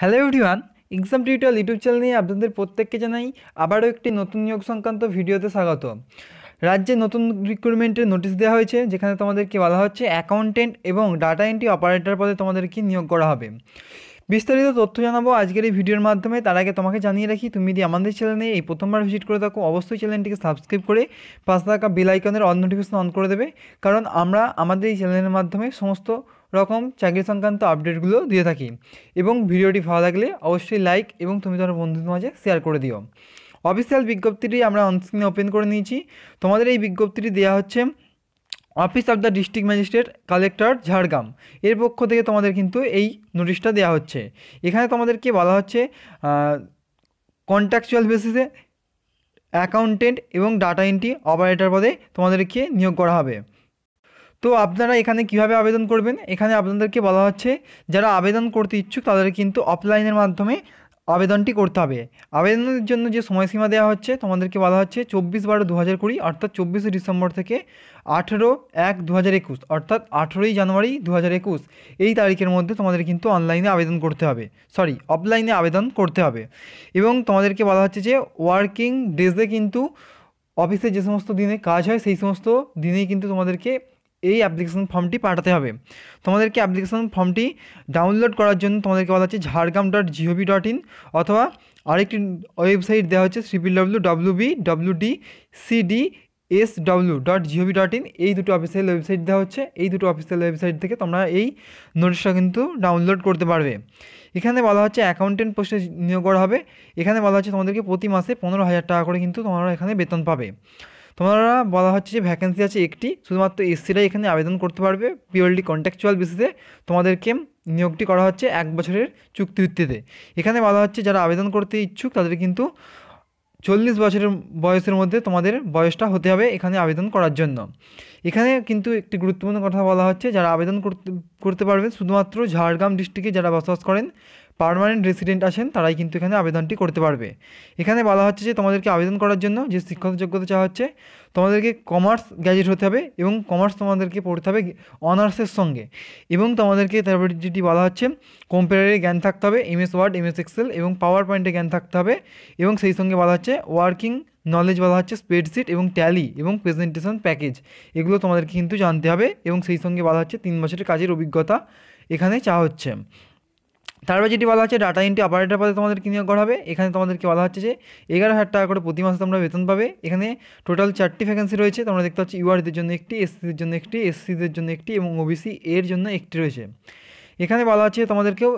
hello everyone exam tutorial YouTube channel নিয়ে আপনাদের প্রত্যেককে জানাই আবারও একটি নতুন নিয়োগ সংক্রান্ত ভিডিওতে স্বাগত রাজ্যে নতুন রিক্রুটমেন্টের নোটিশ দেওয়া হয়েছে যেখানে তোমাদেরকে বলা হচ্ছে অ্যাকাউন্টেন্ট এবং ডাটা এন্ট্রি অপারেটর পদে তোমাদেরকে নিয়োগ করা হবে বিস্তারিত তথ্য জানাবো আজকের এই ভিডিওর মাধ্যমে তার আগে তোমাকে জানিয়ে রাখি তুমি যদি আমাদের চ্যানেলে এই প্রথমবার ভিজিট করে থাকো অবশ্যই চ্যানেলটিকে সাবস্ক্রাইব করে পাঁচ টাকা বেল আইকনের অন নোটিফিকেশন অন করে দেবে কারণ আমরা আমাদের এই চ্যানেলের মাধ্যমে সমস্ত রকম চাকরি সংক্রান্ত আপডেটগুলো দিয়ে থাকি এবং ভিডিওটি ভালো লাগলে অবশ্যই লাইক এবং তুমি তোমার বন্ধুদের মাঝে শেয়ার করে দিও অফিসিয়াল বিজ্ঞপ্তিটি আমরা অনস্ক্রিনে ওপেন করে নিয়েছি তোমাদের এই বিজ্ঞপ্তিটি দেওয়া হচ্ছে office of the district magistrate collector Jhargram এর পক্ষ থেকে তোমাদের কিন্তু এই নোটিশটা দেওয়া হচ্ছে এখানে তোমাদেরকে বলা হচ্ছে কন্ট্রাকচুয়াল বেসিসে অ্যাকাউন্টেন্ট এবং ডাটা এন্ট্রি অপারেটর পদে তোমাদেরকে নিয়োগ করা হবে তো আপনারা এখানে কিভাবে আবেদন করবেন এখানে আপনাদেরকে বলা হচ্ছে যারা আবেদন করতে ইচ্ছুক তাদের কিন্তু অফলাইনের মাধ্যমে আবেদনটি করতে হবে আবেদনের জন্য যে সময়সীমা দেওয়া হচ্ছে তোমাদেরকে বলা হচ্ছে চব্বিশ বারো দু হাজার কুড়ি অর্থাৎ চব্বিশে ডিসেম্বর থেকে আঠেরো এক দু হাজার একুশ অর্থাৎ আঠেরোই জানুয়ারি দু হাজার একুশ এই তারিখের মধ্যে তোমাদের কিন্তু অনলাইনে আবেদন করতে হবে সরি অফলাইনে আবেদন করতে হবে এবং তোমাদেরকে বলা হচ্ছে যে ওয়ার্কিং ডেজে কিন্তু অফিসে যে সমস্ত দিনে কাজ হয় সেই সমস্ত দিনেই কিন্তু তোমাদেরকে এই অ্যাপ্লিকেশন ফর্মটি পাঠাতে হবে তোমাদেরকে অ্যাপ্লিকেশন ফর্মটি ডাউনলোড করার জন্য তোমাদেরকে বলা হচ্ছে Jhargram dot GOV dot in অথবা আরেকটি ওয়েবসাইট দেওয়া হচ্ছে CP W W B W D C D S W dot GOV dot in এই দুটো অফিসিয়াল ওয়েবসাইট দেওয়া হচ্ছে এই দুটো অফিসিয়াল ওয়েবসাইট থেকে তোমরা এই নোটিশটা কিন্তু ডাউনলোড করতে পারবে এখানে বলা হচ্ছে অ্যাকাউন্টেন্ট পোস্টে নিয়োগ করা হবে এখানে বলা হচ্ছে তোমাদেরকে প্রতি মাসে পনেরো হাজার টাকা করে কিন্তু তোমরা এখানে বেতন পাবে তোমরা বলা হচ্ছে যে ভ্যাকেন্সি আছে একটি শুধুমাত্র এসসিরাই এখানে আবেদন করতে পারবে পিওরলি কন্ট্যাকচুয়াল বেসিসে তোমাদেরকে নিয়োগটি করা হচ্ছে এক বছরের চুক্তি ভিত্তিতে এখানে বলা হচ্ছে যারা আবেদন করতে ইচ্ছুক তাদের কিন্তু চল্লিশ বছরের বয়সের মধ্যে তোমাদের বয়সটা হতে হবে এখানে আবেদন করার জন্য এখানে কিন্তু একটি গুরুত্বপূর্ণ কথা বলা হচ্ছে যারা আবেদন করতে করতে পারবে শুধুমাত্র ঝাড়গ্রাম ডিস্ট্রিক্টে যারা বসবাস করেন পারমানেন্ট রেসিডেন্ট আছেন তারাই কিন্তু এখানে আবেদনটি করতে পারবে এখানে বলা হচ্ছে যে তোমাদেরকে আবেদন করার জন্য যে শিক্ষক যোগ্যতা চাওয়া হচ্ছে তোমাদেরকে কমার্স গ্যাজেট হতে হবে এবং কমার্স তোমাদেরকে পড়তে হবে অনার্সের সঙ্গে এবং তোমাদেরকে তারপরে যেটি বলা হচ্ছে কম্পিউটারে জ্ঞান থাকতে হবে এমএস ওয়ার্ড এমএস এক্সেল এবং পাওয়ার পয়েন্টে জ্ঞান থাকতে হবে এবং সেই সঙ্গে বলা হচ্ছে ওয়ার্কিং নলেজ বলা হচ্ছে স্প্রেডশিট এবং ট্যালি এবং প্রেজেন্টেশন প্যাকেজ এগুলো তোমাদেরকে কিন্তু জানতে হবে এবং সেই সঙ্গে বলা হচ্ছে তিন বছরের কাজের অভিজ্ঞতা এখানে চাওয়া হচ্ছে তারপরে যেটি বলা হচ্ছে ডাটা এন্ট্রি অপারেটার পদে তোমাদেরকে নিয়োগ করা হবে এখানে তোমাদেরকে বলা হচ্ছে যে এগারো হাজার টাকা করে প্রতি মাসে তোমরা বেতন পাবে এখানে টোটাল চারটি ভ্যাকেন্সি রয়েছে তোমরা দেখতে পাচ্ছ ইউআরদের জন্য একটি এসসিদের জন্য একটি এসসিদের জন্য একটি এবং ওবিসি এর জন্য একটি রয়েছে এখানে বলা হচ্ছে তোমাদেরকেও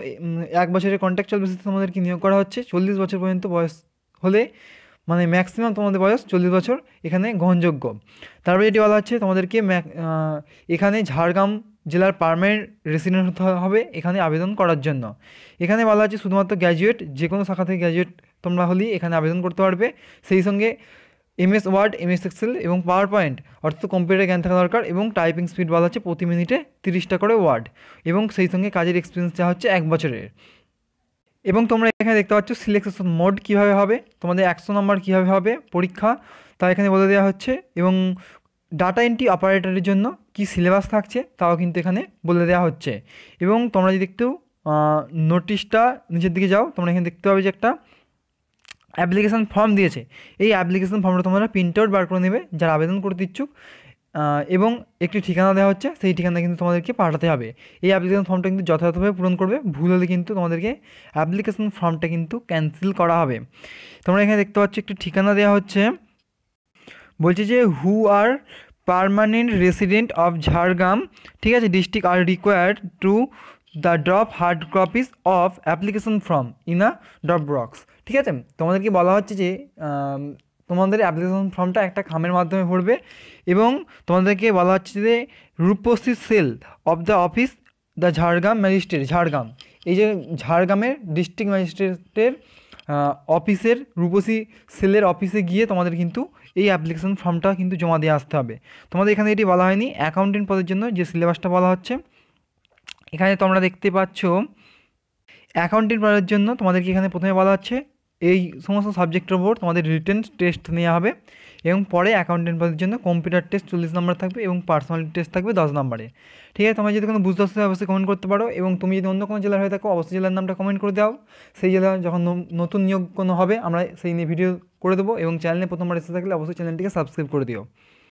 এক বছরের কন্ট্রাকচুয়াল বেসিসে তোমাদেরকে নিয়োগ করা হচ্ছে চল্লিশ বছর পর্যন্ত বয়স হলে মানে ম্যাক্সিমাম তোমাদের বয়স চল্লিশ বছর এখানে গ্রহণযোগ্য তারপরে যেটি বলা হচ্ছে তোমাদেরকে এখানে ঝাড়গ্রাম জেলার পারমানেন্ট রেসিডেন্ট হতে হবে এখানে আবেদন করার জন্য এখানে বলা হচ্ছে শুধুমাত্র গ্র্যাজুয়েট যে কোনো শাখা থেকে গ্র্যাজুয়েট তোমরা হলেই এখানে আবেদন করতে পারবে সেই সঙ্গে এমএস ওয়ার্ড এমএস এক্সেল এবং পাওয়ার পয়েন্ট অর্থাৎ কম্পিউটার জ্ঞান থাকা দরকার এবং টাইপিং স্পিড বলা হচ্ছে প্রতি মিনিটে তিরিশটা করে ওয়ার্ড এবং সেই সঙ্গে কাজের এক্সপিরিয়েন্স যা হচ্ছে এক বছরের এবং তোমরা এখানে দেখতে পাচ্ছ সিলেকশন মোড কীভাবে হবে তোমাদের একশো নম্বর কীভাবে হবে পরীক্ষা তা এখানে বলে দেওয়া হচ্ছে এবং ডাটা এন্ট্রি অপারেটরের জন্য কি সিলেবাস থাকছে তাও কিন্তু এখানে বলে দেওয়া হচ্ছে এবং তোমরা যদি একটু নোটিশটা নিচের দিকে যাও তোমরা এখানে দেখতে পাবে যে একটা অ্যাপ্লিকেশান ফর্ম দিয়েছে এই অ্যাপ্লিকেশান ফর্মটা তোমরা প্রিন্ট আউট বার করে নেবে যারা আবেদন করতে ইচ্ছুক এবং একটি ঠিকানা দেওয়া হচ্ছে সেই ঠিকানা কিন্তু তোমাদেরকে পাঠাতে হবে এই অ্যাপ্লিকেশান ফর্মটা কিন্তু যথাযথভাবে পূরণ করবে ভুল হলে কিন্তু তোমাদেরকে অ্যাপ্লিকেশন ফর্মটা কিন্তু ক্যান্সেল করা হবে তোমরা এখানে দেখতে পাচ্ছ একটি ঠিকানা দেওয়া হচ্ছে বলছে যে who are permanent resident of Jhargram ঠিক আছে district are required to the drop hard copies of application form in a drop box ঠিক আছে তোমাদেরকে বলা হচ্ছে যে তোমাদের অ্যাপ্লিকেশন ফর্মটা একটা খামের মাধ্যমে ভরবে এবং তোমাদেরকে বলা হচ্ছে যে রূপস্থিত cell of the office the Jhargram magistrate Jhargram এই যে ঝাড়গ্রামের ডিস্ট্রিক্ট ম্যাজিস্ট্রেটের অফিসের রূপসী সেলের অফিসে গিয়ে তোমাদের কিন্তু এই অ্যাপ্লিকেশন ফর্মটা কিন্তু জমা দিয়ে আসতে হবে তোমাদের এখানে এটি বলা হয়নি অ্যাকাউন্টেন্ট পদের জন্য যে সিলেবাসটা বলা হচ্ছে এখানে তোমরা দেখতে পাচ্ছ অ্যাকাউন্টেন্ট পদের জন্য তোমাদেরকে এখানে প্রথমে বলা হচ্ছে এই সমস্ত সাবজেক্টের উপর তোমাদের রিটেন টেস্ট নেওয়া হবে এবং পরে অ্যাকাউন্টেন্ট পদের জন্য কম্পিউটার টেস্ট চল্লিশ নম্বর থাকবে এবং পার্সোনালিটি টেস্ট থাকবে দশ নম্বরে ঠিক আছে তোমরা যদি কোনো বুঝতে অসুবিধা অবশ্যই কমেন্ট করতে পারো এবং তুমি যদি অন্য কোনো জেলার হয়ে থাকো অবশ্যই জেলার নামটা কমেন্ট করে দাও সেই জেলা যখন নতুন নিয়োগ কোনো হবে আমরা সেই নিয়ে ভিডিও করে দেবো এবং চ্যানেলে প্রথমবার এসে থাকলে অবশ্যই চ্যানেলটিকে সাবস্ক্রাইব করে দিও